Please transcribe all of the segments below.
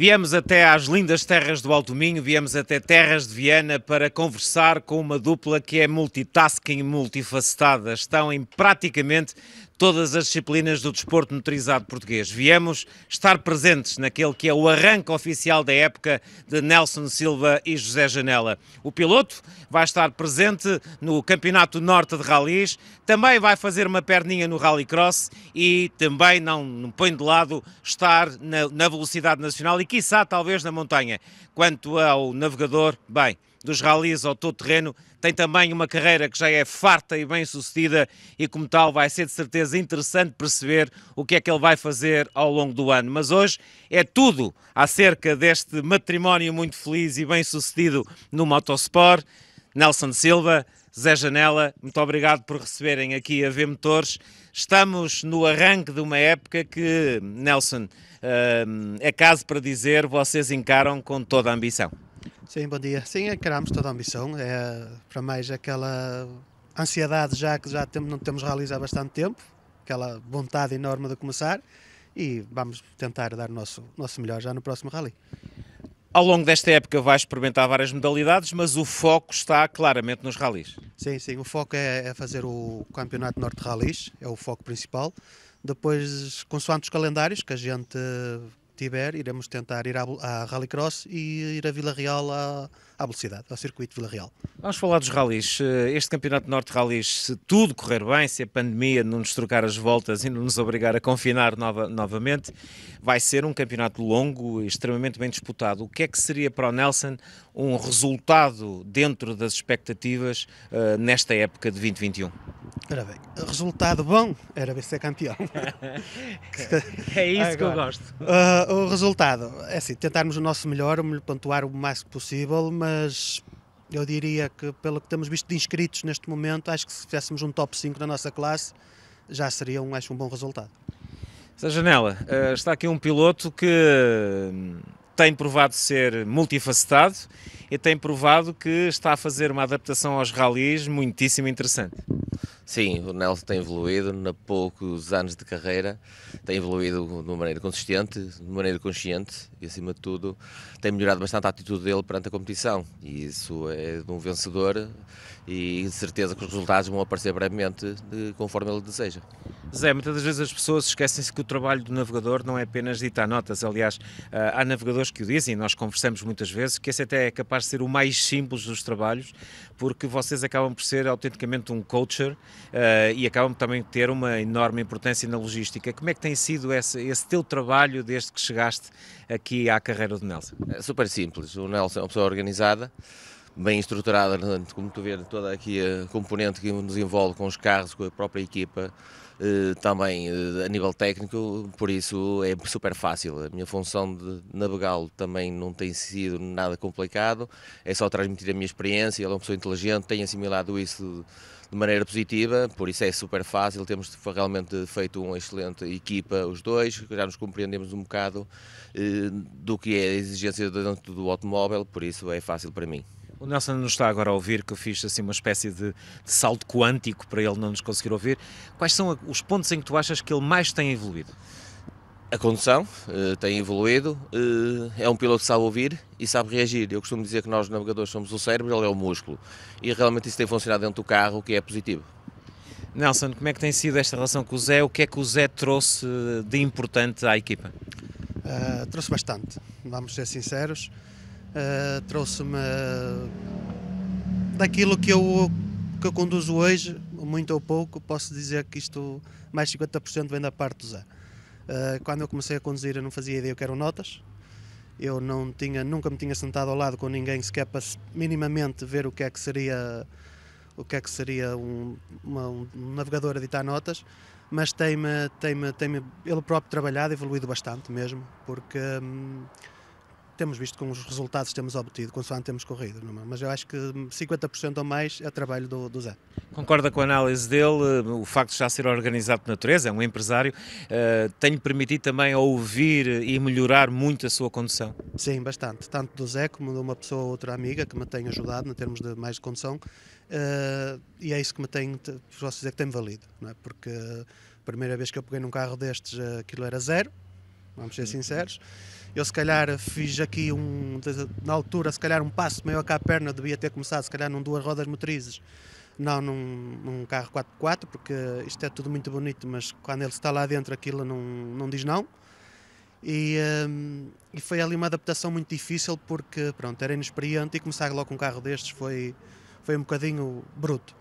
Viemos até às lindas terras do Alto Minho, viemos até terras de Viana para conversar com uma dupla que é multitasking multifacetada. Estão em praticamente todas as disciplinas do desporto motorizado português. Viemos estar presentes naquele que é o arranque oficial da época de Nelson Silva e José Janela. O piloto vai estar presente no Campeonato Norte de Rallys, também vai fazer uma perninha no Rallycross e também não, não põe de lado estar na, na velocidade nacional e, quiçá, talvez na montanha. Quanto ao navegador, bem, dos rallies ao todo terreno, tem também uma carreira que já é farta e bem sucedida e, como tal, vai ser de certeza interessante perceber o que é que ele vai fazer ao longo do ano. Mas hoje é tudo acerca deste matrimónio muito feliz e bem sucedido no Motosport. Nelson Silva, Zé Janela, muito obrigado por receberem aqui a V Motores. Estamos no arranque de uma época que, Nelson, hum, é caso para dizer, vocês encaram com toda a ambição. Sim, bom dia. Sim, é encaramos toda a ambição. É, para mais aquela ansiedade já que já temos, não temos realizado há bastante tempo, aquela vontade enorme de começar e vamos tentar dar o nosso, nosso melhor já no próximo rally. Ao longo desta época vai experimentar várias modalidades, mas o foco está claramente nos rallies. Sim, sim, o foco é, é fazer o Campeonato Norte de Rallies, é o foco principal. Depois, consoante os calendários que a gente tiver, iremos tentar ir à, à Rallycross e ir a Vila Real à, à velocidade, ao circuito de Vila Real. Vamos falar dos rallies. Eh, este Campeonato Norte de Rallies, se tudo correr bem, se a pandemia não nos trocar as voltas e não nos obrigar a confinar nova, novamente, vai ser um campeonato longo e extremamente bem disputado. O que é que seria para o Nelson um resultado dentro das expectativas uh, nesta época de 2021? bem, resultado bom era ver se é campeão. é isso Agora, que eu gosto. Uh, o resultado, é assim, tentarmos o nosso melhor, pontuar o máximo possível, mas eu diria que pelo que temos visto de inscritos neste momento, acho que se fizéssemos um top 5 na nossa classe, já seria um, acho, um bom resultado. Essa janela, eh, está aqui um piloto que hum, tem provado ser multifacetado e tem provado que está a fazer uma adaptação aos ralis muitíssimo interessante. Sim, o Nelson tem evoluído na poucos anos de carreira, tem evoluído de uma maneira consistente, de uma maneira consciente e, acima de tudo, tem melhorado bastante a atitude dele perante a competição. E isso é de um vencedor e de certeza que os resultados vão aparecer brevemente de, conforme ele deseja. Zé, muitas das vezes as pessoas esquecem-se que o trabalho do navegador não é apenas ditar notas. Aliás, ah, há navegadores que o dizem, nós conversamos muitas vezes, que esse até é capaz de ser o mais simples dos trabalhos, porque vocês acabam por ser autenticamente um coacher uh, eh, e acabam também por ter uma enorme importância na logística. Como é que tem sido esse, esse teu trabalho desde que chegaste aqui à carreira do Nelson? É super simples. O Nelson é uma pessoa organizada bem estruturada, como tu vês, toda aqui a componente que nos envolve com os carros, com a própria equipa, eh, também eh, a nível técnico, por isso é super fácil. A minha função de navegá-lo também não tem sido nada complicado, é só transmitir a minha experiência. Ele é uma pessoa inteligente, tem assimilado isso de maneira positiva, por isso é super fácil. Temos realmente feito uma excelente equipa, os dois, já nos compreendemos um bocado eh, do que é a exigência dentro do automóvel, por isso é fácil para mim. O Nelson não está agora a ouvir, que eu fiz assim uma espécie de, de salto quântico para ele não nos conseguir ouvir. Quais são os pontos em que tu achas que ele mais tem evoluído? A condução uh, tem evoluído, uh, é um piloto que sabe ouvir e sabe reagir. Eu costumo dizer que nós, navegadores, somos o cérebro, ele é o músculo. E realmente isso tem funcionado dentro do carro, o que é positivo. Nelson, como é que tem sido esta relação com o Zé? O que é que o Zé trouxe de importante à equipa? Uh, trouxe bastante, vamos ser sinceros uh, trouxe-me eh, daquilo que eu, que eu conduzo hoje, muito ou pouco, posso dizer que isto, mais 50% vem da parte do Zé. Uh, quando eu comecei a conduzir eu não fazia ideia que eram notas, eu não tinha, nunca me tinha sentado ao lado com ninguém sequer para minimamente ver o que é que seria o que é que seria um, uma, um navegador a ditar notas, mas tem-me tem -me, tem -me ele próprio trabalhado, evoluído bastante mesmo, porque... Hum, temos visto com os resultados que temos obtido, consoante temos corrido, é? mas eu acho que 50% ou mais é trabalho do, do Zé. Concorda com a análise dele, o facto de já ser organizado por natureza, é um empresário, uh, tem-lhe permitido também ouvir e melhorar muito a sua condução? Sim, bastante, tanto do Zé como de uma pessoa ou outra amiga que me tem ajudado em termos de mais de condução, uh, e é isso que me tem, posso dizer que tem valido, é? porque a eh, primeira vez que eu peguei num carro destes, aquilo era zero, vamos ser uhum. sinceros, eu se calhar fiz aqui um, na altura, se calhar um passo maior que a perna, devia ter começado se calhar num duas rodas motrizes, não num, num carro 4x4, porque isto é tudo muito bonito, mas quando ele está lá dentro aquilo não, não diz não. E, hum, e, foi ali uma adaptação muito difícil porque pronto, era inexperiente e começar logo com um carro destes foi, foi um bocadinho bruto.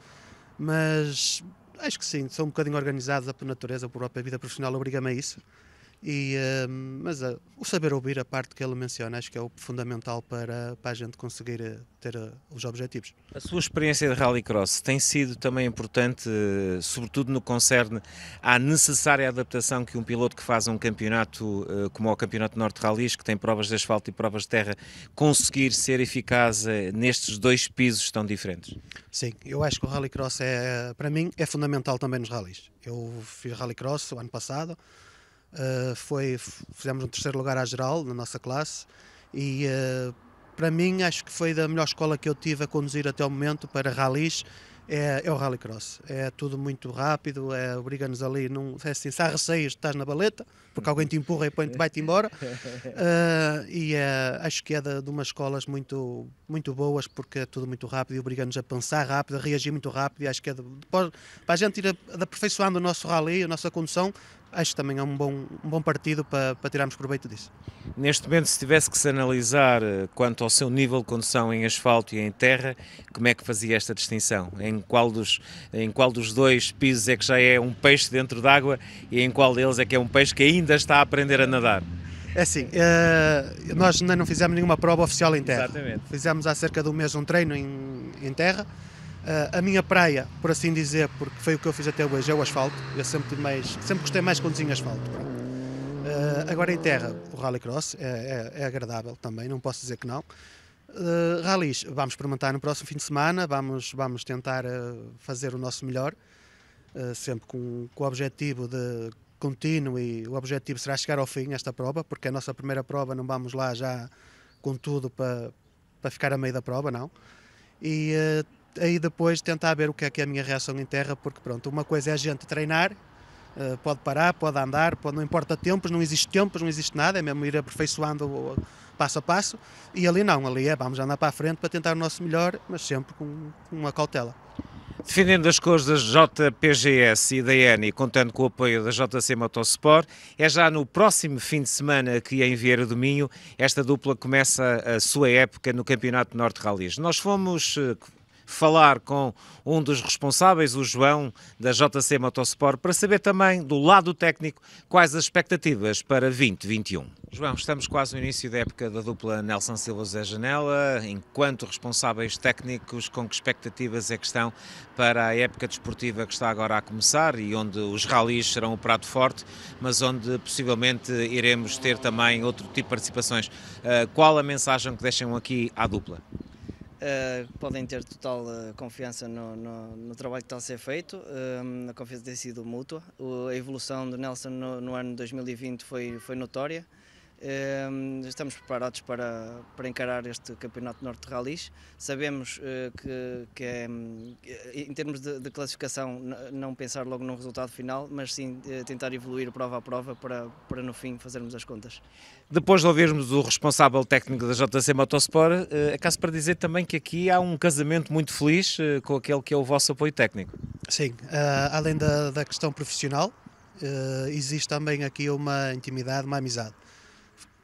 Mas acho que sim, sou um bocadinho organizado por natureza, por própria vida profissional obriga-me a isso. E, hum, mas ah, o saber ouvir, a parte que ele menciona, acho que é o fundamental para, para a gente conseguir eh, ter eh, os objetivos. A sua experiência de rallycross tem sido também importante, eh, sobretudo no que concerne à necessária adaptação que um piloto que faz um campeonato como o Campeonato Norte Rallys, que tem provas de asfalto e provas de terra, conseguir ser eficaz nestes dois pisos tão diferentes? Sim, eu acho que o rallycross, é, para mim, é fundamental também nos rallies. Eu fiz rallycross o ano passado ah, foi, fizemos um terceiro lugar à geral na nossa classe e uh, para mim acho que foi da melhor escola que eu tive a conduzir até o momento para ralis é, é o rallycross. É tudo muito rápido, é, obriga-nos ali, não, é assim, se há receios, estás na baleta, porque alguém te empurra e vai-te embora. Uh, e acho que é de, de, umas escolas muito, muito boas, porque é tudo muito rápido e obriga-nos a pensar rápido, a reagir muito rápido. E acho que é de, para a gente ir aperfeiçoando o nosso rally, a nossa condução, acho que também é um bom, um bom partido para, para tirarmos proveito disso. Neste momento, se tivesse que se analisar eh, quanto ao seu nível de condução em asfalto e em terra, como é que fazia esta distinção? Em qual dos, em qual dos dois pisos é que já é um peixe dentro d'água e em qual deles é que é um peixe que ainda está a aprender a nadar? É assim, eh, nós ainda não fizemos nenhuma prova oficial em terra. Exatamente. Fizemos há cerca de um mês um treino em, em terra ah, a minha praia, por assim dizer, porque foi o que eu fiz até hoje, é o asfalto. Eu sempre, mais, sempre gostei mais quando tinha asfalto. Uh, agora em terra, o rallycross é, é, é, agradável também, não posso dizer que não. Uh, rallies, vamos experimentar no próximo fim de semana, vamos, vamos tentar uh, fazer o nosso melhor, sempre com, com o objetivo de contínuo e o objetivo será chegar ao fim esta prova, porque a nossa primeira prova não vamos lá já com tudo para, para ficar a meio da prova, não. E aí depois tentar ver o que é que é a minha reação em terra, porque pronto, uma coisa é a gente treinar, eh, pode parar, pode andar, pode, não importa tempos, não existe tempos, não existe nada, é mesmo ir aperfeiçoando passo a passo, e ali não, ali é vamos andar para a frente para tentar o nosso melhor, mas sempre com, com uma cautela. Defendendo as cores da JPGS e da ENI, contando com o apoio da JC Motosport, é já no próximo fim de semana que é em Vieira do Minho esta dupla começa a sua época no Campeonato Norte Rallys. Nós fomos eh, falar com um dos responsáveis, o João, da JC Motosport, para saber também, do lado técnico, quais as expectativas para 2021. João, estamos quase no início da época da dupla Nelson Silva Zé Janela. Enquanto responsáveis técnicos, com que expectativas é que estão para a época desportiva que está agora a começar e onde os ralis serão o prato forte, mas onde possivelmente iremos ter também outro tipo de participações? Eh, qual a mensagem que deixam aqui à dupla? Eh, podem ter total uh, confiança no, no, no, trabalho que está a ser feito, uh, a confiança tem sido mútua. O, a evolução do Nelson no, no ano 2020 foi, foi notória. Ehm, estamos preparados para, para encarar este Campeonato Norte de Rallys. Sabemos eh, que, que é, hum, eh, em termos de, de, classificação, não pensar logo no resultado final, mas sim eh, tentar evoluir prova a prova para, para no fim fazermos as contas. Depois de ouvirmos o responsável técnico da JC Motorsport, acaso é para dizer também que aqui há um casamento muito feliz com aquele que é o vosso apoio técnico. Sim, além da, da questão profissional, existe também aqui uma intimidade, uma amizade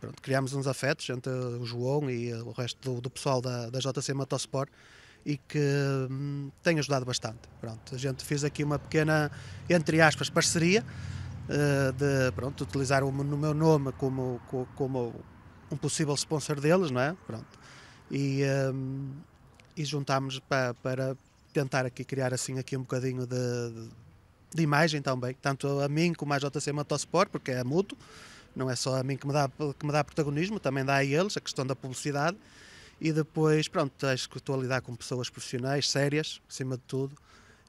pronto, criámos uns afetos entre o João e o resto do, do pessoal da, da JC Motorsport e que hum, tem ajudado bastante. Pronto, a gente fez aqui uma pequena, entre aspas, parceria uh, de pronto, utilizar o no meu nome como, como um possível sponsor deles, não é? Pronto. E, hum, e juntámos para, para tentar aqui criar assim aqui um bocadinho de, de, de imagem também, tanto a mim como a JC Motorsport, porque é mútuo, não é só a mim que me dá, que me dá protagonismo, também dá a eles, a questão da publicidade. E depois, pronto, acho que estou a lidar com pessoas profissionais, sérias, acima de tudo.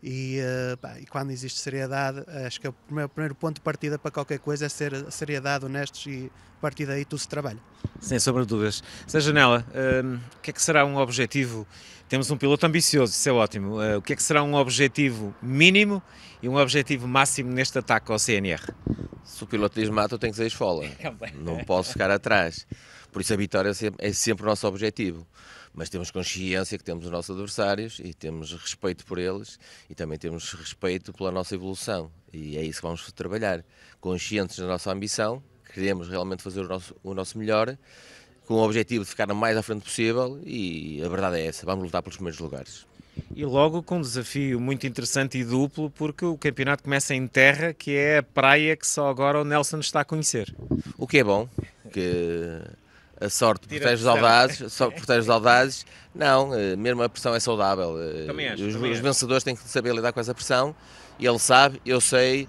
E, eh, pá, e quando existe seriedade, acho que é o primeiro, primeiro, ponto de partida para qualquer coisa é ser seriedade, honestos e a partir daí tudo se trabalha. Sem sombra de dúvidas. Seja Janela, ehm, o que é que será um objetivo? Temos um piloto ambicioso, isso é ótimo. Uh, o que é que será um objetivo mínimo e um objetivo máximo neste ataque ao CNR? Se o piloto diz mata, eu tenho que sair esfola. É Não posso ficar atrás. Por isso a vitória é sempre o nosso objetivo. Mas temos consciência que temos os nossos adversários e temos respeito por eles e também temos respeito pela nossa evolução. E é isso que vamos trabalhar. Conscientes da nossa ambição, queremos realmente fazer o nosso, o nosso melhor com o objetivo de ficar o mais à frente possível e a verdade é essa, vamos lutar pelos primeiros lugares. E logo com um desafio muito interessante e duplo, porque o campeonato começa em terra, que é a praia que só agora o Nelson está a conhecer. O que é bom, que a sorte protege os audazes, protege os audazes. Não, eh, mesmo a pressão é saudável. Eh, também acho, os, também os vencedores têm que saber lidar com essa pressão. e Ele sabe, eu sei,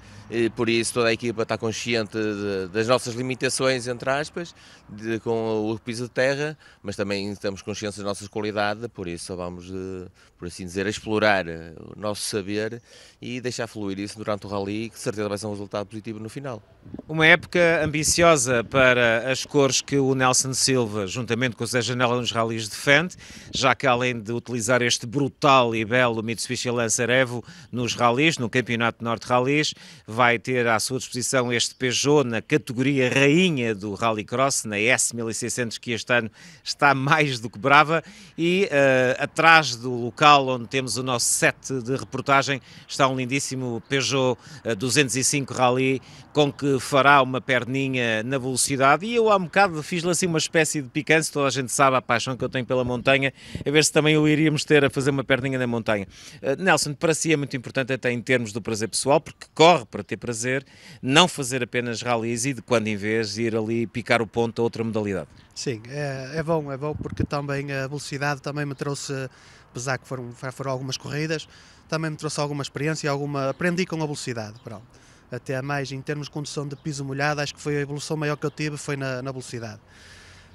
por isso toda a equipa está consciente de, das nossas limitações, entre aspas, de, com o piso de terra, mas também estamos conscientes da nossa qualidade, por isso vamos, eh, por assim dizer, explorar eh, o nosso saber e deixar fluir isso durante o rally, que certeza vai ser um resultado positivo no final. Uma época ambiciosa para as cores que o Nelson Silva, juntamente com o Zé Janela nos rallies, defende, já que além de utilizar este brutal e belo Mitsubishi Lancer Evo nos rallies, no Campeonato Norte Rallies, vai ter à sua disposição este Peugeot na categoria rainha do Rallycross, na S1600, que este ano está mais do que brava. E uh, atrás do local onde temos o nosso set de reportagem está um lindíssimo Peugeot 205 eh, Rally, com que fará uma perninha na velocidade. E eu há um bocado fiz-lhe assim uma espécie de picância, toda a gente sabe a paixão que eu tenho pela montanha, a ver se também o iríamos ter a fazer uma perninha na montanha. Uh, Nelson, para si é muito importante até em termos do prazer pessoal, porque corre para ter prazer, não fazer apenas rallies e de quando em vez ir ali picar o ponto a outra modalidade. Sim, é, é bom, é bom porque também a velocidade também me trouxe, apesar que foram, foram algumas corridas, também me trouxe alguma experiência, alguma aprendi com a velocidade, pronto. Até mais em termos de condução de piso molhado, acho que foi a evolução maior que eu tive foi na, na velocidade.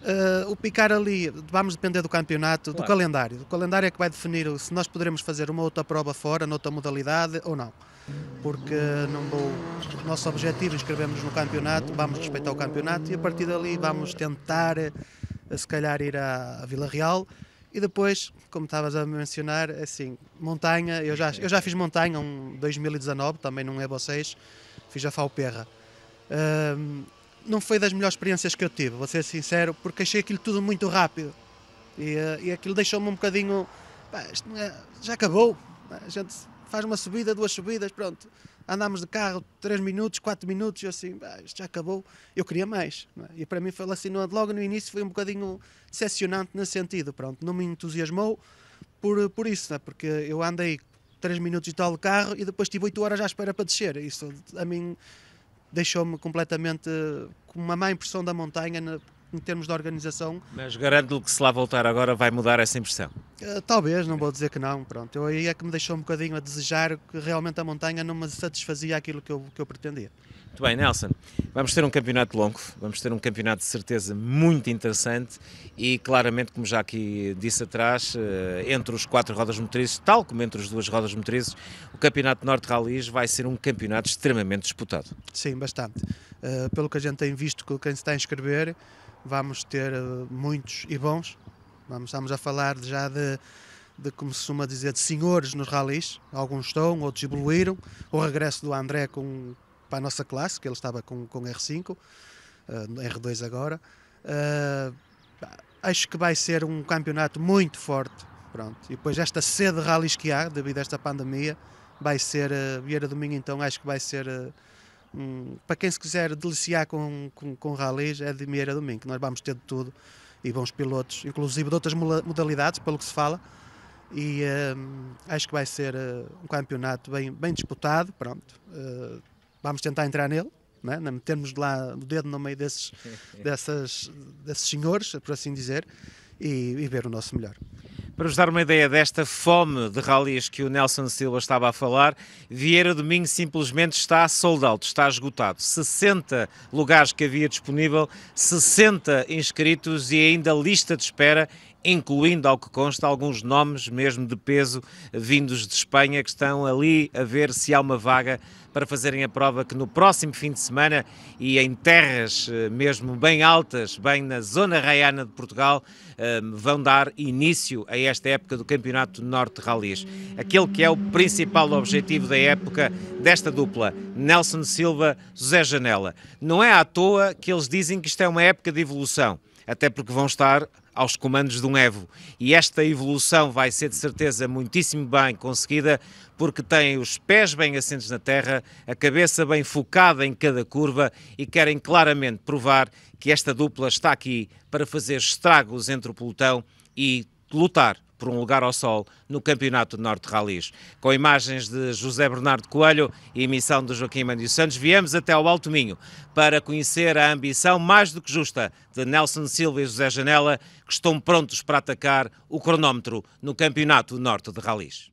Uh, o picar ali, vamos depender do campeonato, claro. do calendário. O calendário é que vai definir se nós poderemos fazer uma outra prova fora, noutra modalidade ou não porque não O nosso objetivo, escrevemos no campeonato, vamos respeitar o campeonato e a partir dali vamos tentar, eh, se calhar, ir à, Vila Real. E depois, como estavas a mencionar, é assim, montanha, eu já, eu já fiz montanha em um 2019, também não é vocês, fiz a Falperra. Um, não foi das melhores experiências que eu tive, vou ser sincero, porque achei aquilo tudo muito rápido. E, eh, e aquilo deixou-me um bocadinho. Pá, isto é, já acabou. A gente faz uma subida, duas subidas, pronto. Andámos de carro 3 minutos, 4 minutos, e eu assim, bah, isto já acabou, eu queria mais. É? E para mim foi assim, logo no início foi um bocadinho decepcionante nesse sentido, pronto, não me entusiasmou por, por isso, é? porque eu andei 3 minutos e tal de carro e depois tive 8 horas à espera para descer. Isso a mim deixou-me completamente com uma má impressão da montanha, em termos de organização. Mas garanto-lhe que se lá voltar agora vai mudar essa impressão. Uh, talvez, não vou dizer que não. Pronto, eu aí é que me deixou um bocadinho a desejar que realmente a montanha não me satisfazia aquilo que eu, que eu pretendia. Muito bem, Nelson. Vamos ter um campeonato longo, vamos ter um campeonato de certeza muito interessante e claramente, como já aqui disse atrás, eh, entre os quatro rodas motrizes, tal como entre as duas rodas motrizes, o Campeonato Norte Rallys vai ser um campeonato extremamente disputado. Sim, bastante. Eh, pelo que a gente tem visto, quem se está a inscrever, vamos ter eh, muitos e bons. Vamos, estamos a falar já de, de, como se suma dizer, de senhores nos ralis. Alguns estão, outros evoluíram. O regresso do André com, para a nossa classe, que ele estava com, com R5, uh, R2 agora. Uh, acho que vai ser um campeonato muito forte. Pronto. E depois esta sede de ralis que há, devido a esta pandemia, vai ser. Uh, Vieira Domingo, então, acho que vai ser. Uh, um, para quem se quiser deliciar com, com, com é de Mieira domingo, nós vamos ter de tudo e bons pilotos, inclusive de outras modalidades, pelo que se fala. E um, acho que vai ser eh, um campeonato bem, bem disputado. Pronto, uh, vamos tentar entrar nele, né? não metermos lá o dedo no meio desses, dessas, desses senhores, por assim dizer, e, e ver o nosso melhor. Para vos dar uma ideia desta fome de rallies que o Nelson Silva estava a falar, Vieira do Minho simplesmente está sold out, está esgotado. 60 lugares que havia disponível, 60 inscritos e ainda lista de espera incluindo, ao que consta, alguns nomes mesmo de peso vindos de Espanha que estão ali a ver se há uma vaga para fazerem a prova que no próximo fim de semana e em terras eh, mesmo bem altas, bem na zona raiana de Portugal, eh, vão dar início a esta época do Campeonato Norte Rallies. Aquele que é o principal objetivo da época desta dupla, Nelson Silva, José Janela. Não é à toa que eles dizem que isto é uma época de evolução até porque vão estar aos comandos de um Evo. E esta evolução vai ser de certeza muitíssimo bem conseguida, porque têm os pés bem assentos na terra, a cabeça bem focada em cada curva e querem claramente provar que esta dupla está aqui para fazer estragos entre o pelotão e lutar por um lugar ao sol no Campeonato do Norte Rallys. Com imagens de José Bernardo Coelho e emissão de Joaquim Manuel Santos, viemos até ao Alto Minho para conhecer a ambição mais do que justa de Nelson Silva e José Janela, que estão prontos para atacar o cronómetro no Campeonato do Norte de Rallys.